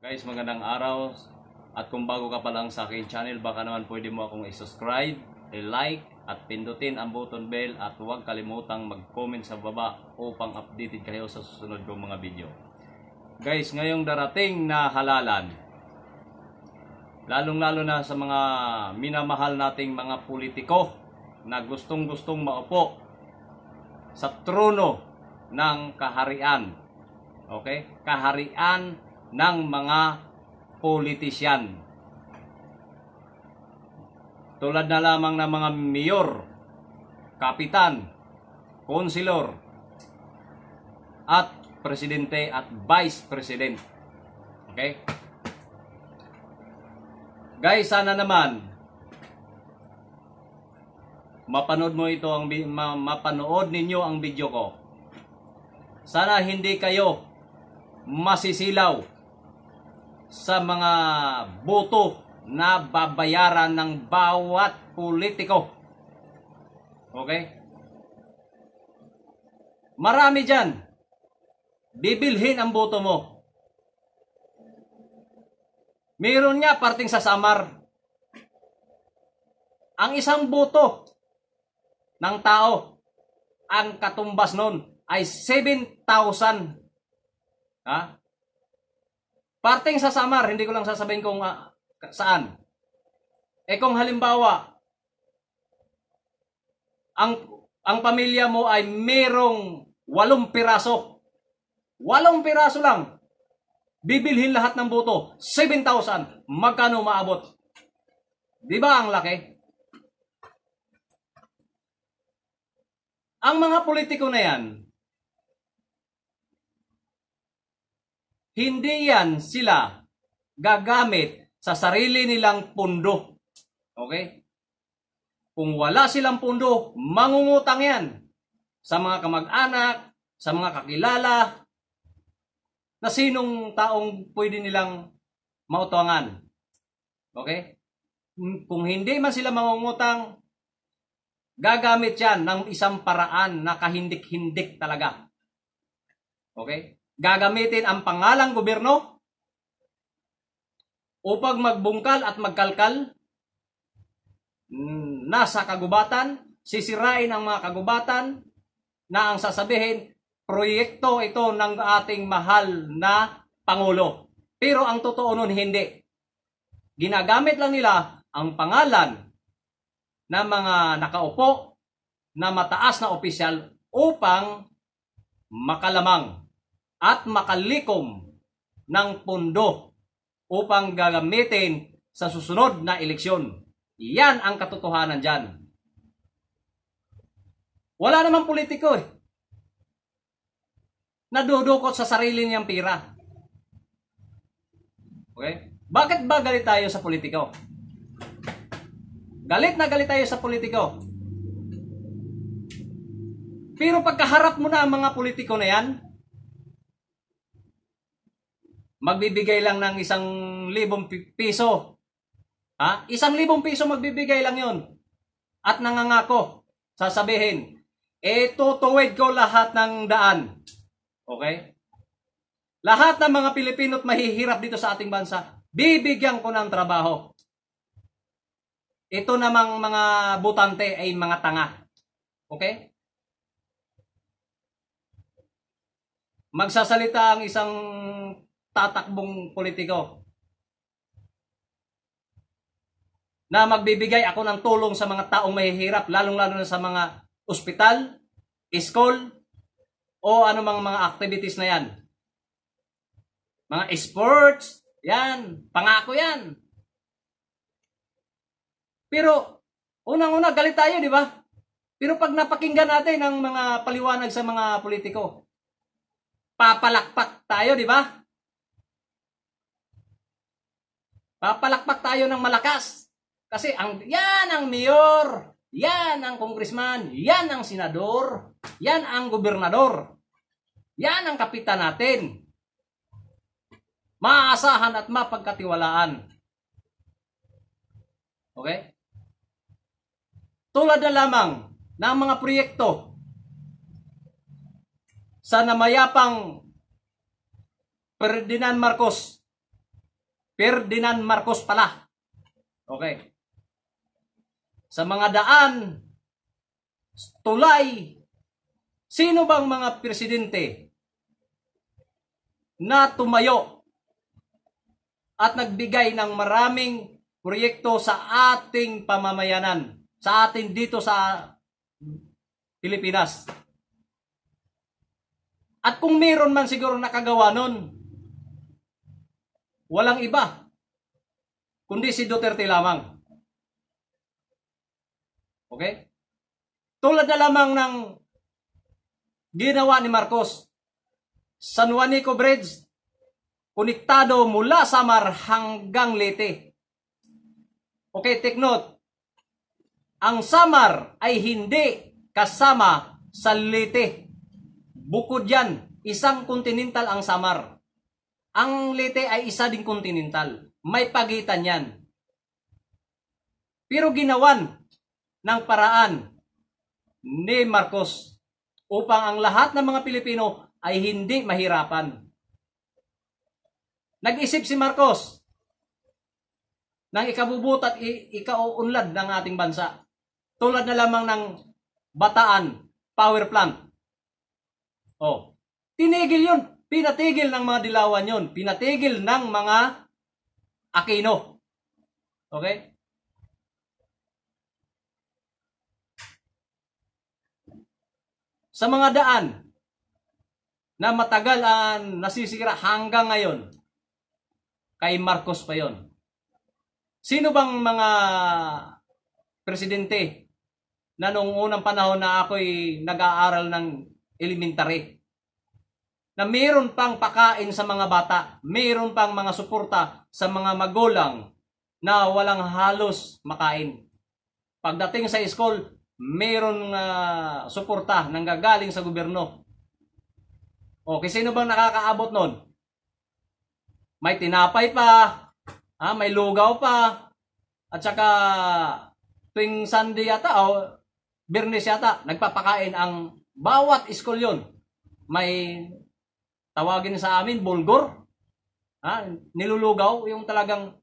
Guys, magandang araw. At kung bago ka pa lang sa akin channel, baka naman pwede mo akong i-subscribe, i-like, at pindutin ang button bell at huwag kalimutang mag-comment sa baba upang updated kayo sa susunod kong mga video. Guys, ngayong darating na halalan, lalong-lalo na sa mga minamahal nating mga politiko na gustong-gustong maupo sa trono ng kaharian. Okay? Kaharian ng mga politisyan. Tulad na lamang ng mga mayor, kapitan, konsilor, at presidente at vice president. Okay? Guys, sana naman mapanood mo ito ang mapanood ninyo ang video ko. Sana hindi kayo masisilaw sa mga boto na babayaran ng bawat politiko. Okay? Marami dyan. Bibilhin ang boto mo. Meron nga parting sa Samar. Ang isang boto ng tao, ang katumbas noon ay 7,000 ha? Parting sa Samar, hindi ko lang sasabihin kung uh, saan. Eh kung halimbawa, ang, ang pamilya mo ay merong walong piraso. Walong piraso lang. Bibilhin lahat ng buto. 7,000. Magkano maabot? Di ba ang laki? Ang mga politiko na yan, Hindi yan sila gagamit sa sarili nilang pundo. Okay? Kung wala silang pundo, mangungutang yan sa mga kamag-anak, sa mga kakilala, na sinong taong pwede nilang mautangan. Okay? Hmm, kung hindi man sila mangungutang, gagamit yan ng isang paraan na kahindik-hindik talaga. Okay? gagamitin ang pangalang gobyerno upang magbungkal at magkalkal nasa kagubatan, sisirain ang mga kagubatan na ang sasabihin, proyekto ito ng ating mahal na Pangulo. Pero ang totoo nun hindi. Ginagamit lang nila ang pangalan ng mga nakaupo na mataas na opisyal upang makalamang at makalikom ng pundo upang gagamitin sa susunod na eleksyon. Iyan ang katotohanan dyan. Wala namang politiko eh. Nadudukot sa sarili niyang pira. Okay? Bakit ba galit tayo sa politiko? Galit na galit tayo sa politiko. Pero pagkaharap mo na ang mga politiko na yan, magbibigay lang ng isang libong piso. Ha? Isang libong piso magbibigay lang yon At nangangako, sasabihin, eto tutuwid ko lahat ng daan. Okay? Lahat ng mga Pilipino at mahihirap dito sa ating bansa, bibigyan ko ng trabaho. Ito namang mga butante ay mga tanga. Okay? Magsasalita ang isang tatakbong politiko na magbibigay ako ng tulong sa mga taong mahihirap, lalong-lalo na sa mga ospital, school, o anumang mga activities na yan. Mga sports, yan, pangako yan. Pero, unang-una, galit tayo, di ba? Pero pag napakinggan natin ang mga paliwanag sa mga politiko, papalakpak tayo, di ba? Papalakpak tayo ng malakas. Kasi ang, yan ang mayor, yan ang congressman, yan ang senador, yan ang gobernador, yan ang kapitan natin. Maasahan at mapagkatiwalaan. Okay? Tulad na lamang ng mga proyekto sa namayapang Ferdinand Marcos Ferdinand Marcos pala. Okay. Sa mga daan, tulay, sino bang mga presidente na tumayo at nagbigay ng maraming proyekto sa ating pamamayanan, sa atin dito sa Pilipinas. At kung meron man siguro nakagawa nun, Walang iba, kundi si Duterte lamang. Okay? Tulad na lamang ng ginawa ni Marcos, San Juanico Bridge, konektado mula Samar hanggang Leyte. Okay, take note. Ang Samar ay hindi kasama sa Leyte. Bukod yan, isang continental ang Samar. Ang Leyte ay isa ding continental. May pagitan yan. Pero ginawan ng paraan ni Marcos upang ang lahat ng mga Pilipino ay hindi mahirapan. Nag-isip si Marcos ng ikabubut at ikauunlad ng ating bansa. Tulad na lamang ng Bataan Power Plant. Oh, tinigil yun. Pinatigil ng mga dilawan yon. Pinatigil ng mga Aquino. Okay? Sa mga daan na matagal ang nasisira hanggang ngayon, kay Marcos pa yon. Sino bang mga presidente na noong unang panahon na ako'y nag-aaral ng elementary na mayroon pang pakain sa mga bata, mayroon pang mga suporta sa mga magulang na walang halos makain. Pagdating sa school, mayroon uh, suporta nang gagaling sa gobyerno. O, kasi sino bang nakakaabot nun? May tinapay pa, ha, may lugaw pa, at saka tuwing Sunday yata, o oh, yata, nagpapakain ang bawat school yon. May tawagin sa amin, bulgor. Ha? Nilulugaw, yung talagang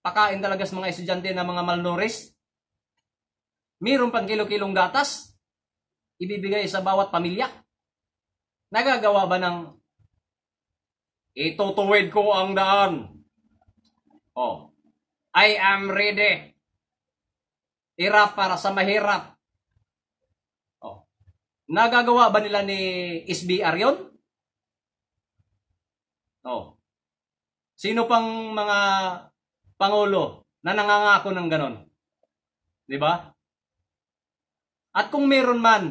pakain talaga sa mga estudyante na mga malnourished. Mayroon pang kilo-kilong gatas, ibibigay sa bawat pamilya. Nagagawa ba ng itutuwid ko ang daan? Oh, I am ready. Hirap para sa mahirap. Oh. Nagagawa ba nila ni SBR yon? Oh. Sino pang mga pangulo na nangangako ng ganon? 'Di ba? At kung meron man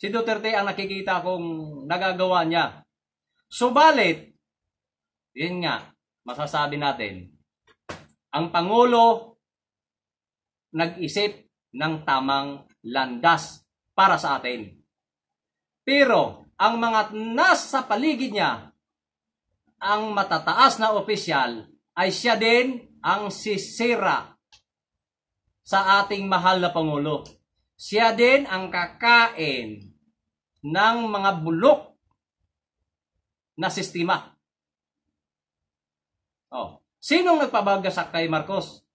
si Duterte ang nakikita kong nagagawa niya. Subalit, yun nga, masasabi natin, ang Pangulo nag-isip ng tamang landas para sa atin. Pero, ang mga nasa paligid niya, ang matataas na opisyal, ay siya din ang sisira sa ating mahal na Pangulo. Siya din ang kakain ng mga bulok na sistema. Oh, sinong nagpabagsak kay Marcos?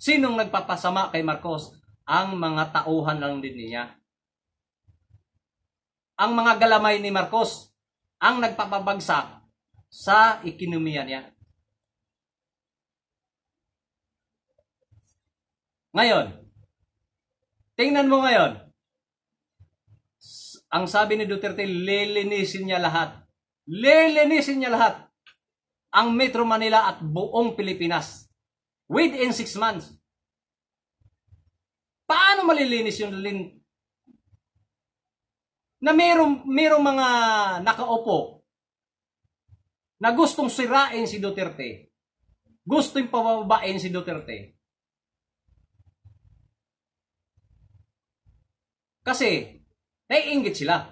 Sinong nagpapasama kay Marcos? Ang mga tauhan lang din niya ang mga galamay ni Marcos ang nagpapabagsak sa ekonomiya niya. Ngayon, tingnan mo ngayon. Ang sabi ni Duterte, lilinisin niya lahat. Lilinisin niya lahat. Ang Metro Manila at buong Pilipinas. Within 6 months. Paano malilinis yung na merong, merong mga nakaupo na gustong sirain si Duterte. Gustong pababain si Duterte. Kasi, naiingit sila.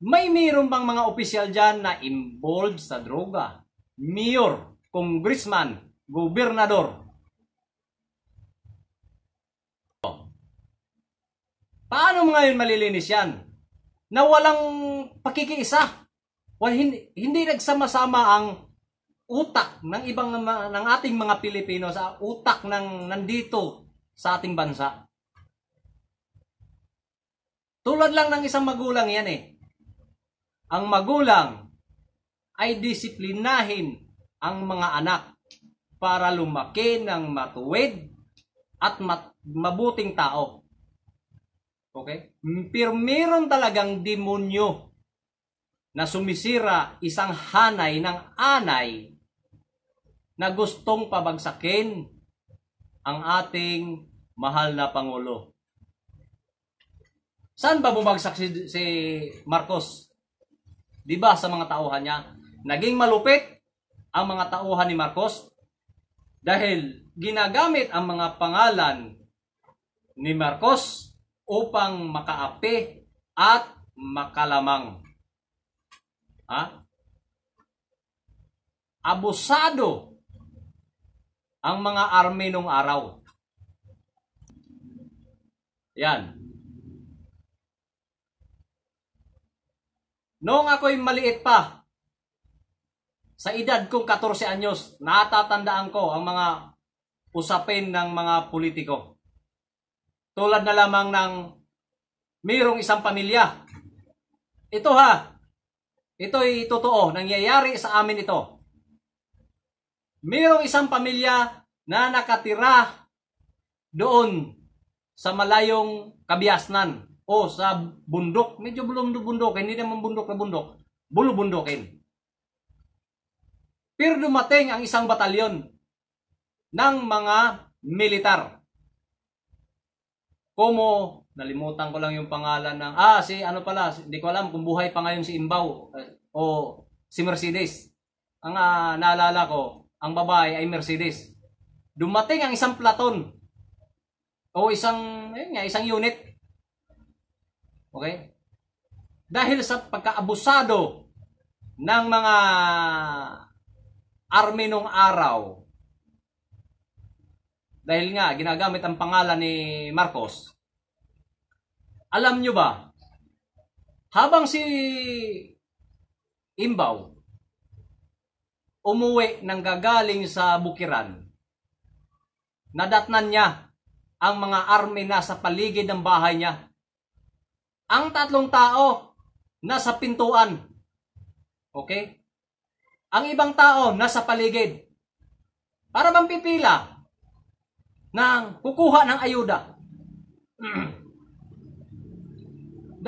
May meron bang mga opisyal dyan na involved sa droga? Mayor, congressman, gobernador, Paano ngayon malilinis yan? Na walang pakikiisa. Well, hindi, hindi nagsama-sama ang utak ng ibang ng ating mga Pilipino sa utak ng nandito sa ating bansa. Tulad lang ng isang magulang yan eh. Ang magulang ay disiplinahin ang mga anak para lumaki ng matuwid at mat- mabuting tao. Okay? Pero meron talagang demonyo na sumisira isang hanay ng anay na gustong pabagsakin ang ating mahal na Pangulo. Saan ba bumagsak si, si Marcos? Di ba sa mga tauhan niya? Naging malupit ang mga tauhan ni Marcos dahil ginagamit ang mga pangalan ni Marcos upang makaapi at makalamang. Ha? Abusado ang mga army nung araw. Yan. Noong ako'y maliit pa, sa edad kong 14 anyos, natatandaan ko ang mga usapin ng mga politiko. Tulad na lamang ng mayroong isang pamilya. Ito ha, ito ay totoo, nangyayari sa amin ito. Mayroong isang pamilya na nakatira doon sa malayong kabiasnan o sa bundok. Medyo bundok, hindi naman bundok na bundok, bulubundokin. Pero dumating ang isang batalyon ng mga militar. Como, nalimutan ko lang yung pangalan ng, ah, si ano pala, hindi ko alam kung buhay pa ngayon si Imbaw eh, o si Mercedes. Ang uh, naalala ko, ang babae ay Mercedes. Dumating ang isang platon o isang, ayun nga, isang unit. Okay? Dahil sa pagkaabusado ng mga army nung araw, dahil nga ginagamit ang pangalan ni Marcos. Alam nyo ba, habang si Imbaw umuwi ng gagaling sa Bukiran, nadatnan niya ang mga army na sa paligid ng bahay niya. Ang tatlong tao nasa pintuan. Okay? Ang ibang tao nasa paligid. Para bang pipila ng kukuha ng ayuda.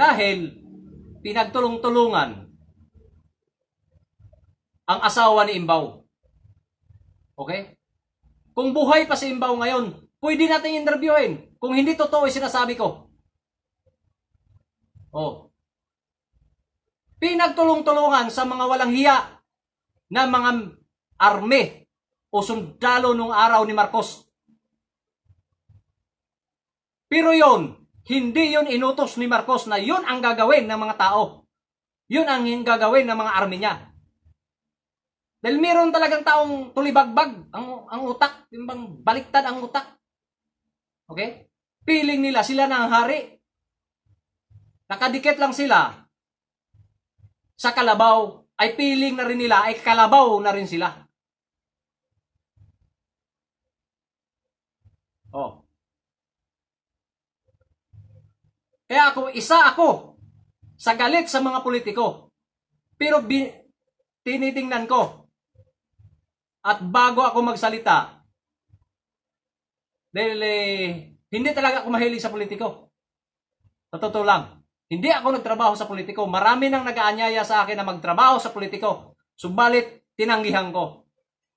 Dahil pinagtulong-tulungan ang asawa ni Imbaw. Okay? Kung buhay pa si Imbaw ngayon, pwede natin interviewin kung hindi totoo yung sinasabi ko. Oh. Pinagtulong-tulungan sa mga walang hiya na mga arme o sundalo nung araw ni Marcos. Pero yon, hindi yon inutos ni Marcos na yon ang gagawin ng mga tao. Yun ang gagawin ng mga army niya. Dahil meron talagang taong tulibagbag ang, ang utak, yung baliktad ang utak. Okay? Piling nila sila na ang hari. Nakadikit lang sila sa kalabaw ay piling na rin nila ay kalabaw na rin sila. Oh. Kaya ako, isa ako sa galit sa mga politiko. Pero tinitingnan ko. At bago ako magsalita, dahil eh, hindi talaga ako mahilig sa politiko. totoo lang. Hindi ako nagtrabaho sa politiko. Marami nang nagaanyaya sa akin na magtrabaho sa politiko. Subalit, tinanggihan ko.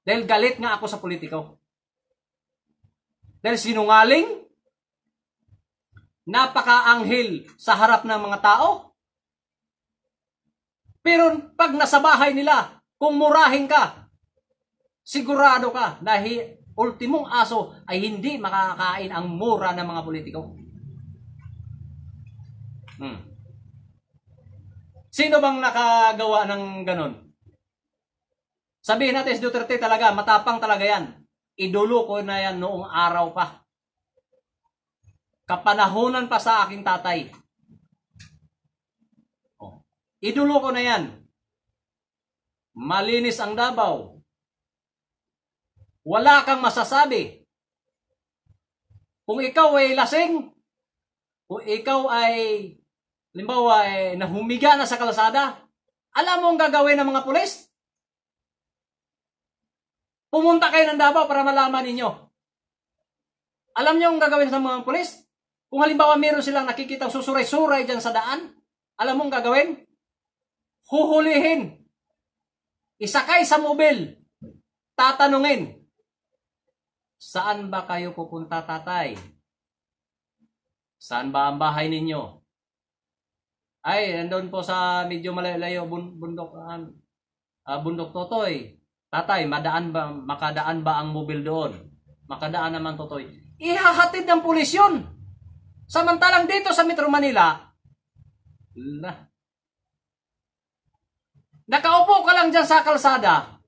Dahil galit nga ako sa politiko. Dahil sinungaling, napaka napakaanghel sa harap ng mga tao. Pero pag nasa bahay nila, kung murahin ka, sigurado ka dahil ultimong aso ay hindi makakain ang mura ng mga politiko. Hmm. Sino bang nakagawa ng ganun? Sabihin natin si Duterte talaga, matapang talaga yan. Idolo ko na yan noong araw pa. Kapanahonan pa sa aking tatay. Oh. Idolo ko na yan. Malinis ang Dabaw. Wala kang masasabi. Kung ikaw ay lasing, kung ikaw ay, limbawa, ay eh, nahumiga na sa kalasada, alam mo ang gagawin ng mga pulis? Pumunta kayo ng Davao para malaman ninyo. Alam niyo ang gagawin sa mga pulis? Kung halimbawa meron silang nakikitang susuray-suray dyan sa daan, alam mong gagawin? Huhulihin. Isakay sa mobil. Tatanungin. Saan ba kayo pupunta, tatay? Saan ba ang bahay ninyo? Ay, nandun po sa medyo malayo-layo bundok, uh, bundok Totoy. Tatay, madaan ba, makadaan ba ang mobil doon? Makadaan naman Totoy. Ihahatid ng pulis Samantalang dito sa Metro Manila, na. Nakaupo ka lang dyan sa kalsada.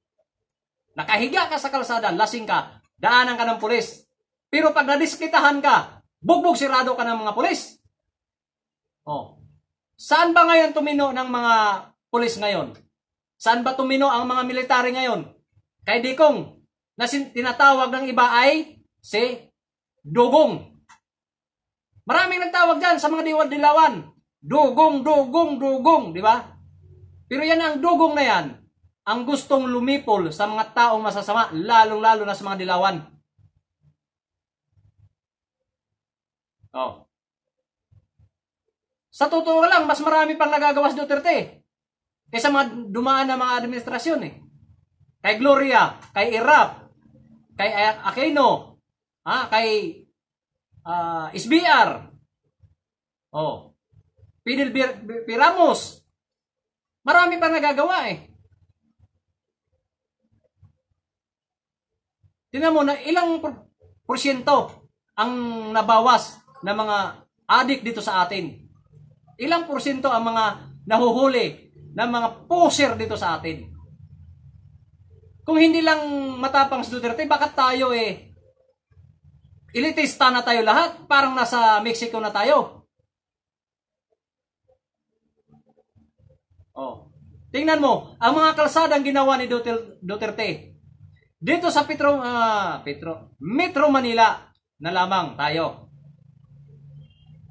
Nakahiga ka sa kalsada, lasing ka, daanan ka ng pulis. Pero pag nadiskitahan ka, bugbog sirado ka ng mga pulis. Oh. Saan ba ngayon tumino ng mga pulis ngayon? Saan ba tumino ang mga military ngayon? Kay Dikong, na tinatawag ng iba ay si Dugong. Maraming nagtawag dyan sa mga diwan dilawan. Dugong, dugong, dugong, di ba? Pero yan ang dugong na yan, ang gustong lumipol sa mga taong masasama, lalong-lalo na sa mga dilawan. Oh. Sa totoo lang, mas marami pang nagagawa si Duterte eh, kaysa mga dumaan na mga administrasyon eh. Kay Gloria, kay Irap, kay Aquino, ha, ah, kay uh, ah, SBR. Oh. Fidel Piramos. Marami pa nagagawa eh. Tinan mo na ilang porsyento ang nabawas ng mga adik dito sa atin. Ilang porsyento ang mga nahuhuli ng mga poser dito sa atin. Kung hindi lang matapang si Duterte, bakit tayo eh Elitista na tayo lahat. Parang nasa Mexico na tayo. Oh. Tingnan mo, ang mga kalsadang ginawa ni Duterte. Dito sa Petro, uh, Petro, Metro Manila na lamang tayo.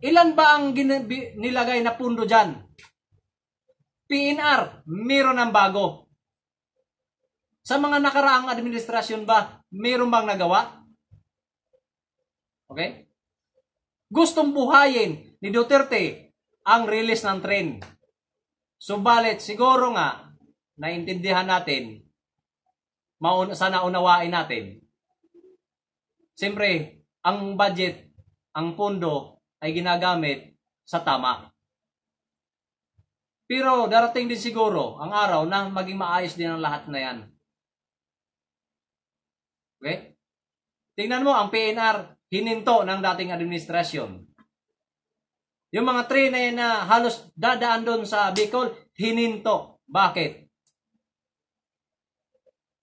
Ilan ba ang nilagay na pundo dyan? PNR, meron ng bago. Sa mga nakaraang administrasyon ba, meron bang nagawa? Okay? Gustong buhayin ni Duterte ang release ng train. Subalit, siguro nga, naintindihan natin, mauna, sana unawain natin. Siyempre, ang budget, ang pondo ay ginagamit sa tama. Pero darating din siguro ang araw na maging maayos din ang lahat na yan. Okay? Tingnan mo, ang PNR, hininto ng dating administrasyon. Yung mga train na na halos dadaan doon sa Bicol, hininto. Bakit?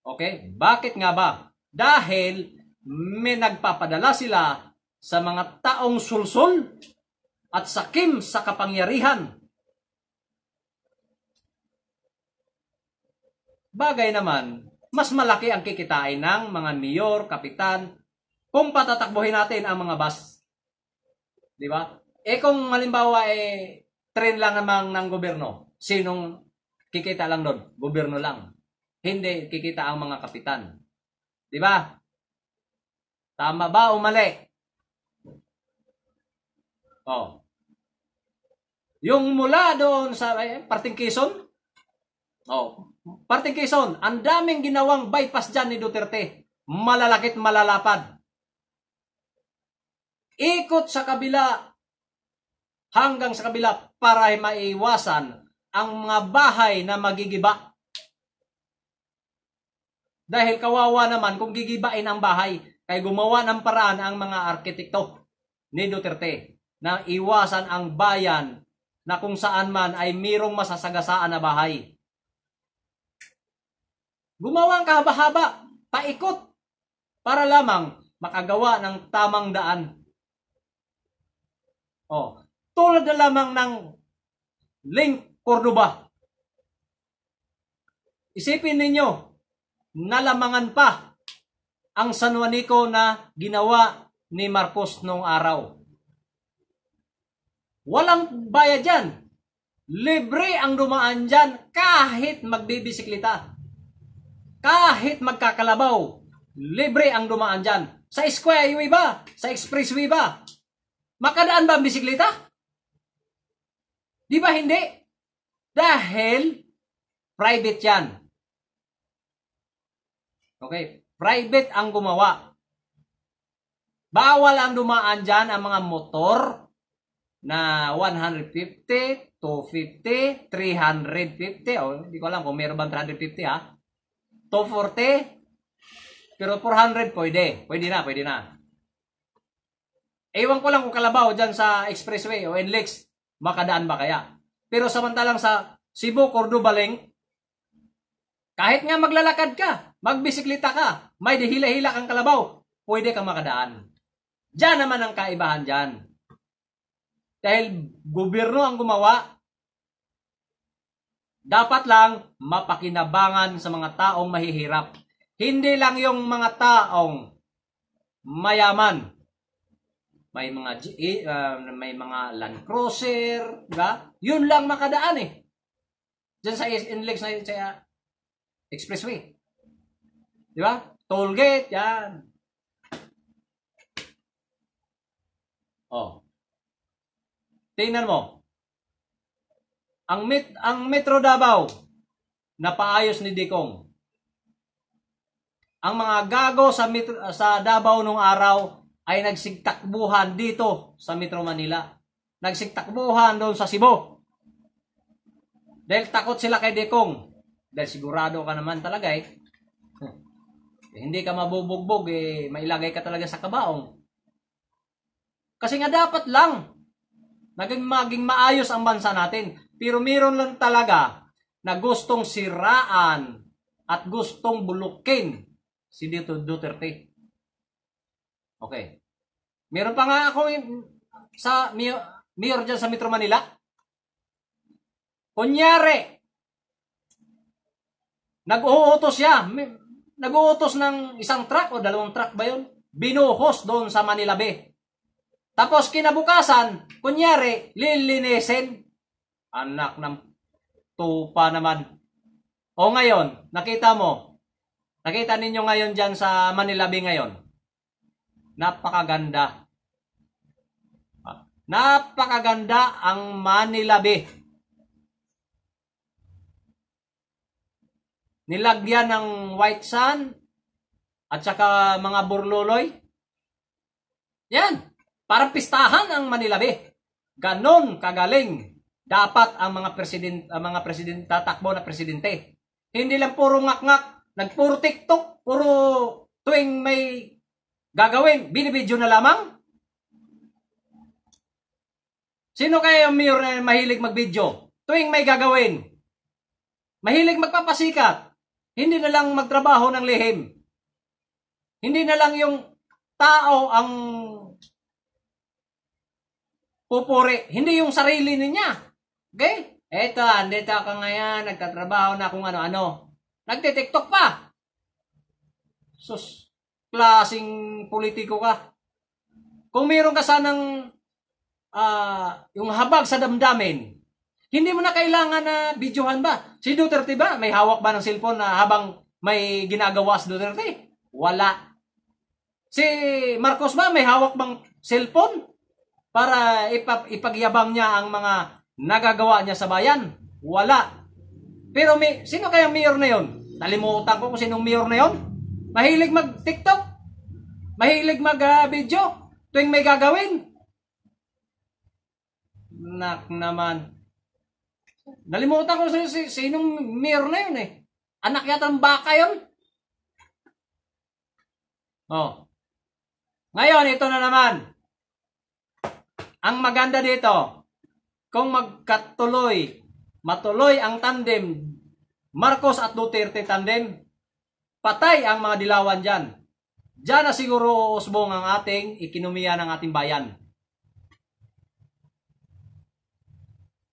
Okay, bakit nga ba? Dahil may nagpapadala sila sa mga taong sulsul at sakim sa kapangyarihan. Bagay naman, mas malaki ang kikitain ng mga mayor, kapitan, kung patatakbuhin natin ang mga bus. Di ba? Eh kung malimbawa eh trend lang naman ng gobyerno, sinong kikita lang doon? Gobyerno lang. Hindi kikita ang mga kapitan. Di ba? Tama ba o mali? Oh. Yung mula doon sa eh, Parting Quezon, oh, Parting Quezon, ang daming ginawang bypass dyan ni Duterte. Malalakit malalapad ikot sa kabila hanggang sa kabila para maiwasan ang mga bahay na magigiba. Dahil kawawa naman kung gigibain ang bahay, kay gumawa ng paraan ang mga arkitekto ni Duterte na iwasan ang bayan na kung saan man ay mirong masasagasaan na bahay. Gumawa ang kahaba-haba, paikot, para lamang makagawa ng tamang daan Oh, tulad na lamang ng Link Cordoba. Isipin ninyo, nalamangan pa ang San Juanico na ginawa ni Marcos noong araw. Walang bayad dyan. Libre ang dumaan dyan kahit magbibisiklita. Kahit magkakalabaw, libre ang dumaan dyan. Sa square yung ba? sa expressway ba, Makadaan ba ang bisikleta? Di ba hindi? Dahil private yan. Okay, private ang gumawa. Bawal ang dumaan dyan ang mga motor na 150, 250, 350. Oh, di ko alam kung meron bang 350 ha. 240. Pero 400 pwede. Pwede na, pwede na. Ewan ko lang kung Kalabaw dyan sa expressway o NLEX, makadaan ba kaya? Pero samantalang sa Cebu, Cordoba Link, kahit nga maglalakad ka, magbisikleta ka, may dihila-hila kang Kalabaw, pwede kang makadaan. Diyan naman ang kaibahan diyan. Dahil gobyerno ang gumawa, dapat lang mapakinabangan sa mga taong mahihirap. Hindi lang yung mga taong mayaman may mga uh, may mga Land Cruiser, 'di ba? Yun lang makadaan eh. Diyan sa Inlex na yun, sa expressway. Di ba? Toll gate, yan. Oh. Tingnan mo. Ang met ang Metro Davao na paayos ni Dikong. Ang mga gago sa metro, sa Davao nung araw ay nagsigtakbuhan dito sa Metro Manila. Nagsigtakbuhan doon sa Cebu. Dahil takot sila kay Dekong. Dahil sigurado ka naman talaga eh. eh hindi ka mabubugbog eh, mailagay ka talaga sa kabaong. Kasi nga dapat lang, naging maging maayos ang bansa natin. Pero meron lang talaga na gustong siraan at gustong bulukin si Dito Duterte. Okay. Meron pa nga ako sa mayor dyan sa Metro Manila. Kunyari, nag-uutos siya. Nag-uutos ng isang truck o dalawang truck ba yun? Binuhos doon sa Manila Bay. Tapos kinabukasan, kunyari, lilinisin. Anak ng tupa naman. O ngayon, nakita mo, nakita ninyo ngayon dyan sa Manila Bay ngayon, Napakaganda. Napakaganda ang Manila Bay. Nilagyan ng white sand at saka mga burluloy. Yan. Para pistahan ang Manila Bay. Ganon kagaling. Dapat ang mga president, ang mga president, tatakbo na presidente. Hindi lang puro ngak-ngak, nagpuro TikTok, puro tuwing may gagawin? Binibidyo na lamang? Sino kaya yung mayor na mahilig magbidyo? Tuwing may gagawin. Mahilig magpapasikat. Hindi na lang magtrabaho ng lihim. Hindi na lang yung tao ang pupuri. Hindi yung sarili niya. Okay? Eto, andito ka ngayon, nagtatrabaho na kung ano-ano. Nagtitiktok pa. Sus, klasing politiko ka. Kung meron ka sanang uh, yung habag sa damdamin, hindi mo na kailangan na videohan ba? Si Duterte ba? May hawak ba ng cellphone na habang may ginagawa si Duterte? Wala. Si Marcos ba? May hawak bang cellphone? Para ipap- ipagyabang niya ang mga nagagawa niya sa bayan? Wala. Pero may, sino kaya mayor na yon? Nalimutan ko kung sinong mayor na yon. Mahilig mag-TikTok. Mahilig mag-video ah, tuwing may gagawin. Nak naman. Nalimutan ko sa si, sinong mirror na yun eh. Anak yata ng baka yun. Oh. Ngayon, ito na naman. Ang maganda dito, kung magkatuloy, matuloy ang tandem, Marcos at Duterte tandem, Patay ang mga dilawan dyan. Diyan na siguro usbong ang ating ekonomiya ng ating bayan.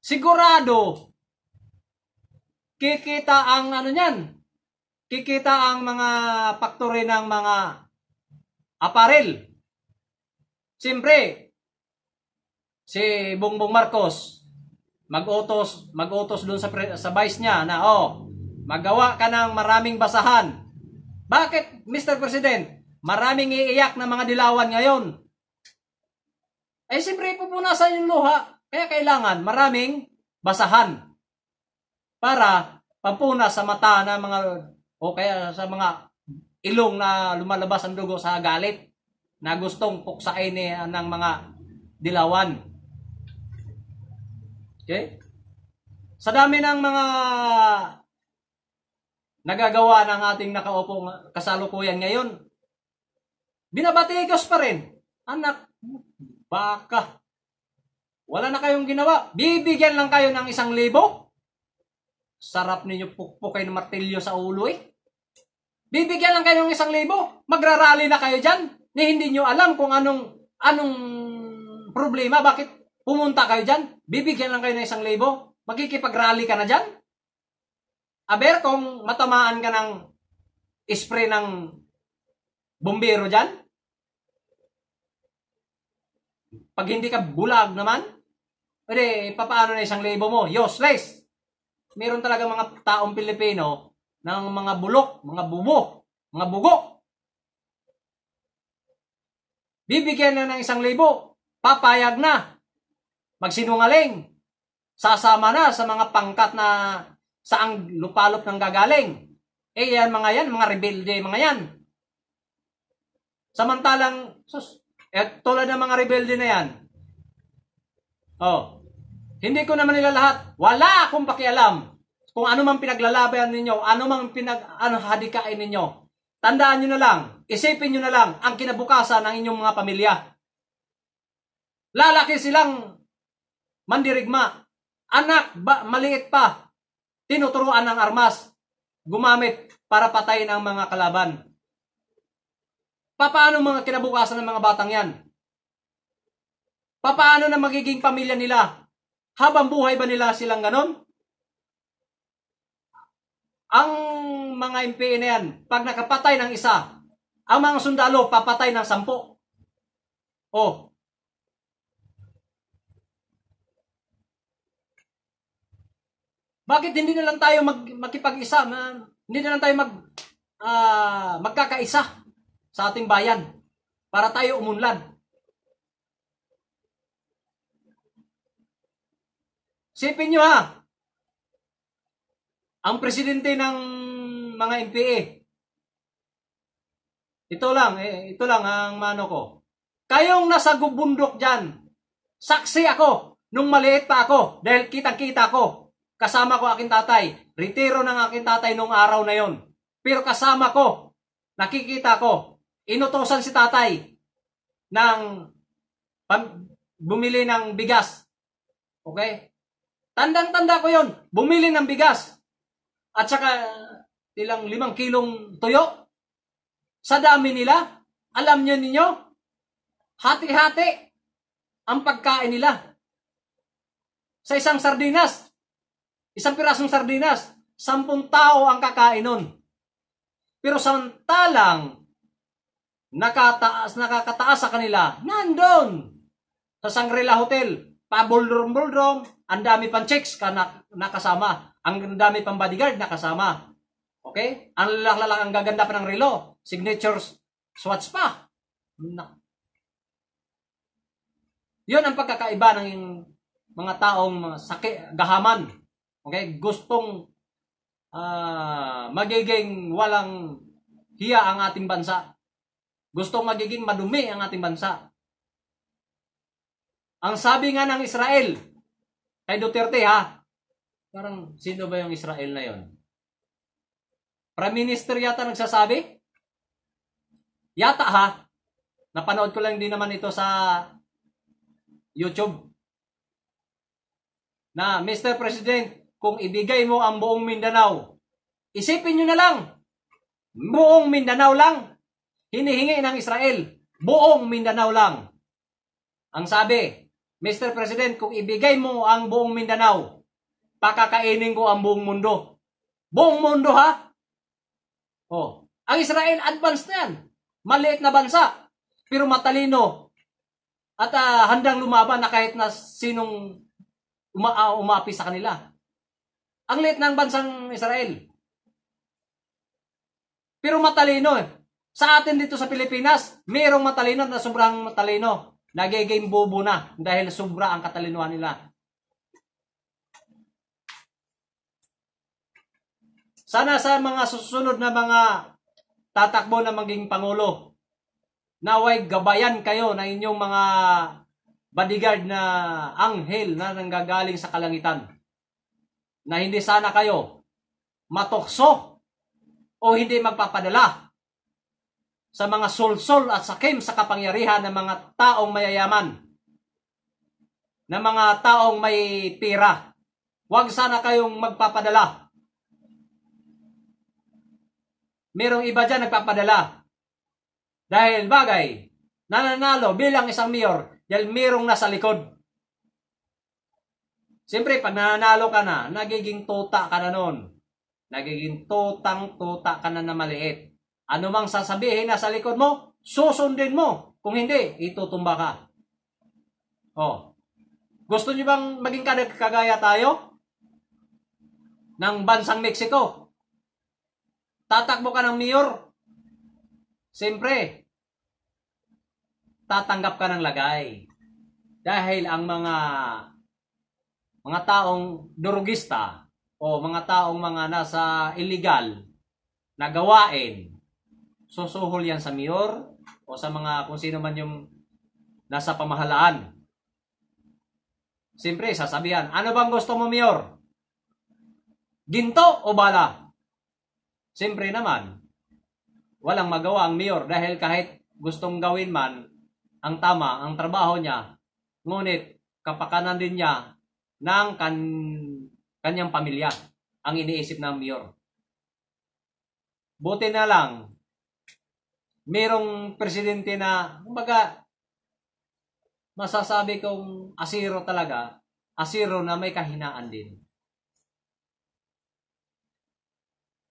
Sigurado, kikita ang ano niyan, kikita ang mga factory ng mga aparel. Siyempre, si Bongbong Marcos, mag-utos, mag-utos dun sa, pre, sa vice niya na, oh, magawa ka ng maraming basahan bakit, Mr. President, maraming iiyak na mga dilawan ngayon? Eh, siyempre, pupunasan yung luha. Kaya kailangan maraming basahan para pampuna sa mata ng mga o kaya sa mga ilong na lumalabas ang dugo sa galit na gustong puksain ni, ah, ng mga dilawan. Okay? Sa dami ng mga nagagawa ng ating nakaupong kasalukuyan ngayon. Binabatikos pa rin. Anak, baka. Wala na kayong ginawa. Bibigyan lang kayo ng isang libo. Sarap ninyo pukpukay ng martilyo sa ulo eh. Bibigyan lang kayo ng isang libo. Magrarally na kayo dyan. Na hindi nyo alam kung anong, anong problema. Bakit pumunta kayo dyan? Bibigyan lang kayo ng isang libo. Magkikipag-rally ka na dyan? Aber kung matamaan ka ng spray ng bombero dyan, pag hindi ka bulag naman, pwede, papaano na isang libo mo? Useless! Meron talaga mga taong Pilipino ng mga bulok, mga bubo, mga bugok. Bibigyan na ng isang libo, papayag na, magsinungaling, sasama na sa mga pangkat na Saang lupalop ng gagaling? Eh yan mga yan, mga rebelde mga yan. Samantalang, sus, eh, tulad ng mga rebelde na yan. Oh, hindi ko naman nila lahat. Wala akong pakialam kung ano man pinaglalaban ninyo, ano man pinag, ano, hadikain ninyo. Tandaan niyo na lang, isipin niyo na lang ang kinabukasan ng inyong mga pamilya. Lalaki silang mandirigma. Anak, ba, maliit pa tinuturuan ng armas gumamit para patayin ang mga kalaban. Papaano mga kinabukasan ng mga batang yan? Papaano na magiging pamilya nila? Habang buhay ba nila silang ganon? Ang mga MPA na yan, pag nakapatay ng isa, ang mga sundalo papatay ng sampo. O, Bakit hindi na lang tayo mag, makipag-isa? Ma, hindi na lang tayo mag, uh, magkakaisa sa ating bayan para tayo umunlad. Sipin nyo ha, ang presidente ng mga MPA, ito lang, eh, ito lang ang mano ko. Kayong nasa gubundok dyan, saksi ako nung maliit pa ako dahil kitang-kita ko Kasama ko aking tatay. Retiro ng aking tatay noong araw na yon. Pero kasama ko, nakikita ko, inutosan si tatay ng bumili ng bigas. Okay? Tandang-tanda ko yon, bumili ng bigas. At saka ilang limang kilong tuyo. Sa dami nila, alam nyo ninyo, hati-hati ang pagkain nila. Sa isang sardinas, Isang pirasong sardinas, sampung tao ang kakain nun. Pero samantalang nakataas, nakakataas sa kanila, nandun sa Sangrela Hotel, pabuldrom-buldrom, ang dami pang checks ka na, nakasama, ang dami pang bodyguard nakasama. Okay? Ang lalak-lalak ang gaganda pa ng relo, signatures, swatch pa. Nak. Yun ang pagkakaiba ng mga taong saki, gahaman. Okay? Gustong uh, magiging walang hiya ang ating bansa. Gustong magiging madumi ang ating bansa. Ang sabi nga ng Israel, kay Duterte ha, parang sino ba yung Israel na yon? Prime Minister yata nagsasabi? Yata ha, napanood ko lang din naman ito sa YouTube. Na, Mr. President, kung ibigay mo ang buong Mindanao. Isipin nyo na lang, buong Mindanao lang, hinihingi ng Israel, buong Mindanao lang. Ang sabi, Mr. President, kung ibigay mo ang buong Mindanao, pakakainin ko ang buong mundo. Buong mundo ha? Oh, ang Israel advanced na yan. Maliit na bansa, pero matalino at uh, handang lumaban na kahit na sinong uma uh, ah, umapi sa kanila. Ang liit ng bansang Israel. Pero matalino eh. Sa atin dito sa Pilipinas, mayroong matalino na sobrang matalino. Nagiging bubo na dahil sobra ang katalinuhan nila. Sana sa mga susunod na mga tatakbo na maging pangulo, naway gabayan kayo na inyong mga bodyguard na anghel na nanggagaling sa kalangitan na hindi sana kayo matokso o hindi magpapadala sa mga sulsol at sakim sa kapangyarihan ng mga taong mayayaman, ng mga taong may pira. Huwag sana kayong magpapadala. Merong iba dyan nagpapadala. Dahil bagay, nananalo bilang isang mayor dahil merong nasa likod. Siyempre, pag nanalo ka na, nagiging tota ka na nun. Nagiging totang-tota ka na na maliit. Ano mang sasabihin na sa likod mo, susundin mo. Kung hindi, itutumba ka. Oh. Gusto niyo bang maging kagaya tayo? Ng bansang Mexico. Tatakbo ka ng mayor. Siyempre, tatanggap ka ng lagay. Dahil ang mga mga taong durugista o mga taong mga nasa illegal na gawain, susuhol yan sa mayor o sa mga kung sino man yung nasa pamahalaan. Siyempre, sasabihan, ano bang gusto mo mayor? Ginto o bala? Siyempre naman, walang magawa ang mayor dahil kahit gustong gawin man ang tama, ang trabaho niya, ngunit kapakanan din niya ng kan kanyang pamilya ang iniisip ng mayor. Buti na lang, merong presidente na, kumbaga, masasabi kong asiro talaga, asiro na may kahinaan din.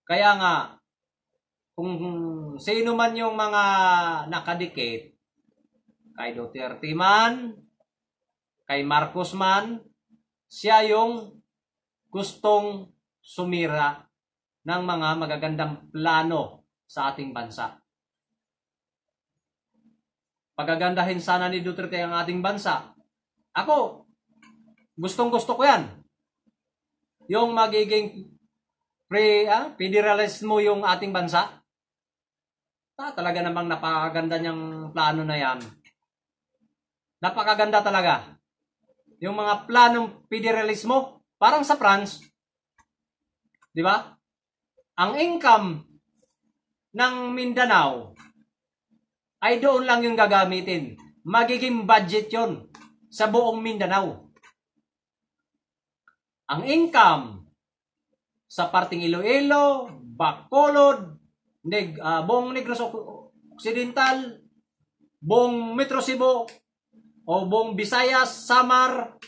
Kaya nga, kung sino man yung mga nakadikit, kay Duterte man, kay Marcos man, siya yung gustong sumira ng mga magagandang plano sa ating bansa. Pagagandahin sana ni Duterte ang ating bansa. Ako, gustong gusto ko yan. Yung magiging pre, ah, federalist mo yung ating bansa. Ta, talaga namang napakaganda niyang plano na yan. Napakaganda talaga yung mga planong federalismo, parang sa France, di ba? Ang income ng Mindanao ay doon lang yung gagamitin. Magiging budget yon sa buong Mindanao. Ang income sa parting Iloilo, Bacolod, neg, uh, buong Negros Occidental, buong Metro Cebu, Obong Visayas, Samar.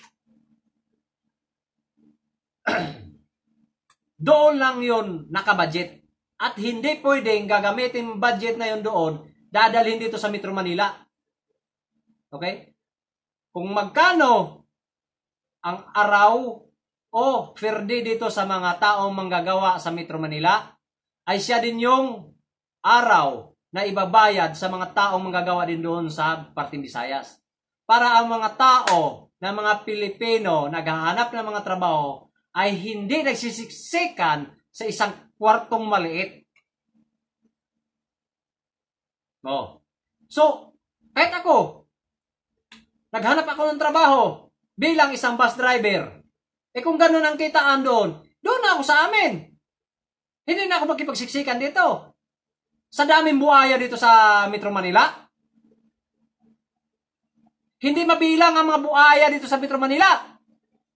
doon lang yon nakabudget. At hindi pwedeng gagamitin budget na yon doon, dadalhin dito sa Metro Manila. Okay? Kung magkano ang araw o ferdi dito sa mga taong manggagawa sa Metro Manila, ay siya din yung araw na ibabayad sa mga taong manggagawa din doon sa Parting Visayas para ang mga tao na mga Pilipino naghahanap ng mga trabaho ay hindi nagsisiksikan sa isang kwartong maliit. No. So, kahit ako, naghanap ako ng trabaho bilang isang bus driver. Eh kung ganun ang kitaan doon, doon na ako sa amin. Hindi na ako magkipagsiksikan dito. Sa daming buhaya dito sa Metro Manila, hindi mabilang ang mga buaya dito sa Metro Manila.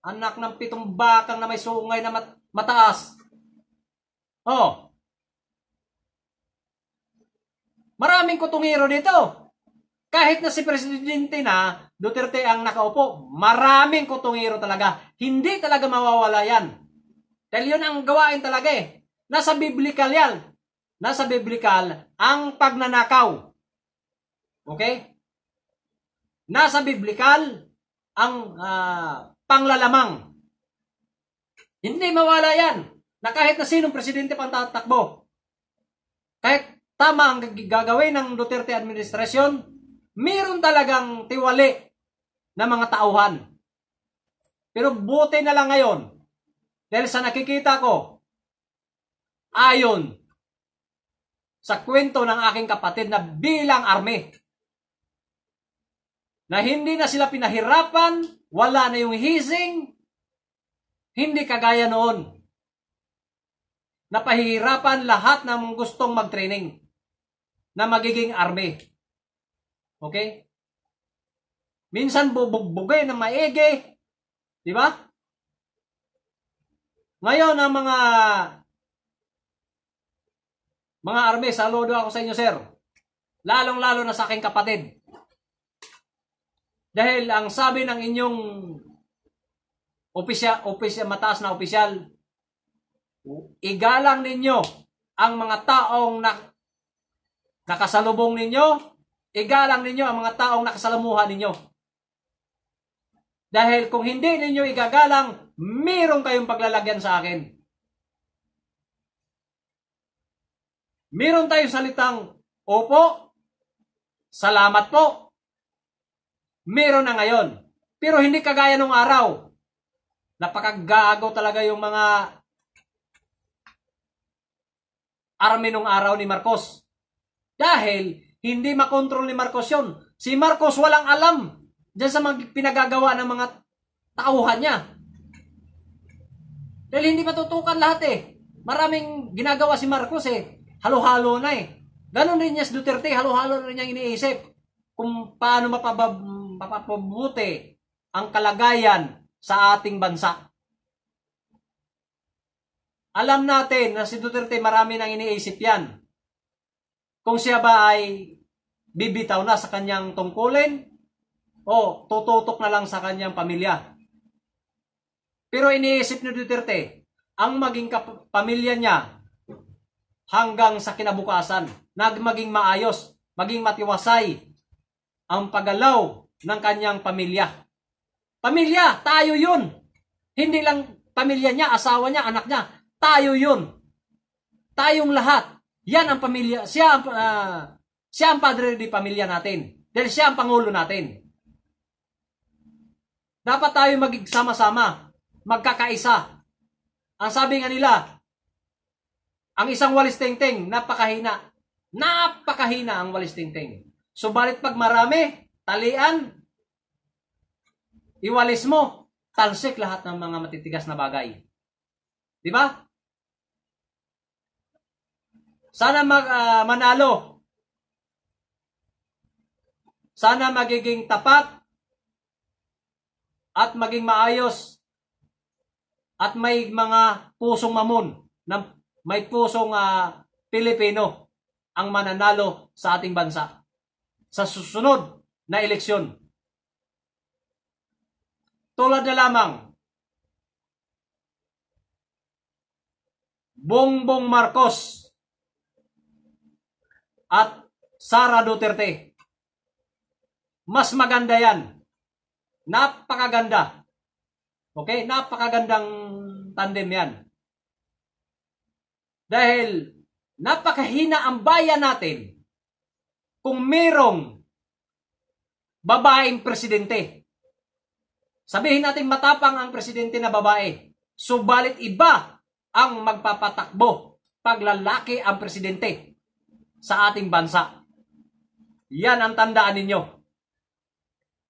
Anak ng pitong bakang na may sungay na mat mataas. Oh. Maraming kutungero dito. Kahit na si Presidente na, Duterte ang nakaupo, maraming kutungero talaga. Hindi talaga mawawala yan. Dahil yun ang gawain talaga eh. Nasa biblical yan. Nasa biblical ang pagnanakaw. Okay? Nasa biblikal ang uh, panglalamang. Hindi mawala yan na kahit na sinong presidente pang tatakbo. Kahit tama ang gagawin ng Duterte administration, meron talagang tiwali na mga tauhan. Pero buti na lang ngayon, dahil sa nakikita ko, ayon sa kwento ng aking kapatid na bilang army, na hindi na sila pinahirapan, wala na yung hising, hindi kagaya noon. Napahirapan lahat ng gustong mag-training na magiging army. Okay? Minsan bubugbugay na maigi. Di ba? Ngayon, ang mga mga army, saludo ako sa inyo, sir. Lalong-lalo na sa aking kapatid dahil ang sabi ng inyong opisya, opisya, mataas na opisyal, igalang ninyo ang mga taong na, nakasalubong ninyo, igalang ninyo ang mga taong nakasalamuha ninyo. Dahil kung hindi ninyo igagalang, meron kayong paglalagyan sa akin. Meron tayong salitang, Opo, salamat po, meron na ngayon. Pero hindi kagaya nung araw. Napakagago talaga yung mga army nung araw ni Marcos. Dahil hindi makontrol ni Marcos yon. Si Marcos walang alam dyan sa mga pinagagawa ng mga tauhan niya. Dahil hindi matutukan lahat eh. Maraming ginagawa si Marcos eh. Halo-halo na eh. Ganon rin niya si Duterte, halo-halo na rin niya iniisip kung paano mapabab mapapabuti ang kalagayan sa ating bansa. Alam natin na si Duterte marami nang iniisip yan. Kung siya ba ay bibitaw na sa kanyang tungkulin o tututok na lang sa kanyang pamilya. Pero iniisip ni Duterte, ang maging pamilya niya hanggang sa kinabukasan, nagmaging maayos, maging matiwasay ang paggalaw ng kanyang pamilya. Pamilya, tayo yun. Hindi lang pamilya niya, asawa niya, anak niya. Tayo yun. Tayong lahat. Yan ang pamilya. Siya ang, uh, siya ang padre di pamilya natin. Dahil siya ang pangulo natin. Dapat tayo magigsama-sama. Magkakaisa. Ang sabi nga nila, ang isang walis tingting, napakahina. Napakahina ang walis tingting. Subalit pag marami, talian, iwalis mo, talsik lahat ng mga matitigas na bagay. Di ba? Sana mag, uh, manalo. Sana magiging tapat at maging maayos at may mga pusong mamon na may pusong uh, Pilipino ang mananalo sa ating bansa. Sa susunod na eleksyon. Tulad na lamang, Bongbong Marcos at Sara Duterte. Mas maganda yan. Napakaganda. Okay? Napakagandang tandem yan. Dahil napakahina ang bayan natin kung merong babaeng presidente. Sabihin natin matapang ang presidente na babae. Subalit iba ang magpapatakbo pag lalaki ang presidente sa ating bansa. Yan ang tandaan ninyo.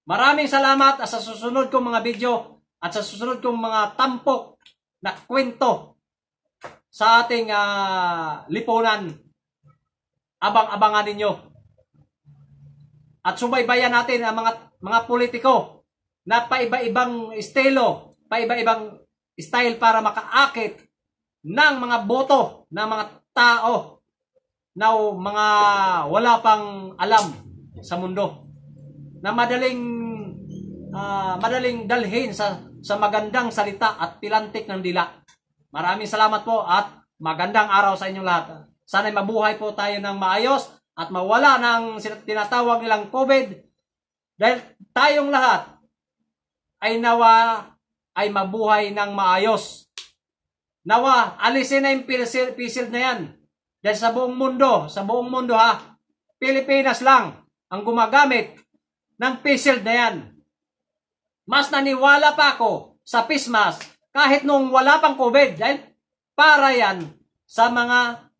Maraming salamat sa susunod kong mga video at sa susunod kong mga tampok na kwento sa ating uh, lipunan. Abang-abangan ninyo. At subaybayan natin ang mga mga politiko na paiba-ibang estilo, paiba-ibang style para makaakit ng mga boto ng mga tao na mga wala pang alam sa mundo na madaling uh, madaling dalhin sa sa magandang salita at pilantik ng dila. Maraming salamat po at magandang araw sa inyong lahat. Sana'y mabuhay po tayo ng maayos at mawala ng tinatawag nilang COVID dahil tayong lahat ay nawa ay mabuhay ng maayos. Nawa, alisin na yung pisil, pisil na yan. Dahil sa buong mundo, sa buong mundo ha, Pilipinas lang ang gumagamit ng pisil na yan. Mas naniwala pa ako sa PISMAS kahit nung wala pang COVID dahil para yan sa mga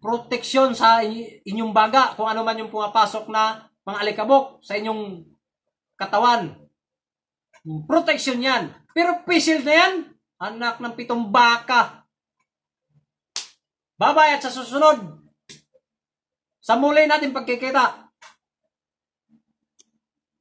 proteksyon sa inyong baga kung ano man yung pumapasok na mga alikabok sa inyong katawan. Proteksyon yan. Pero pisil na yan, anak ng pitong baka. Babay at sa susunod. Sa muli natin pagkikita.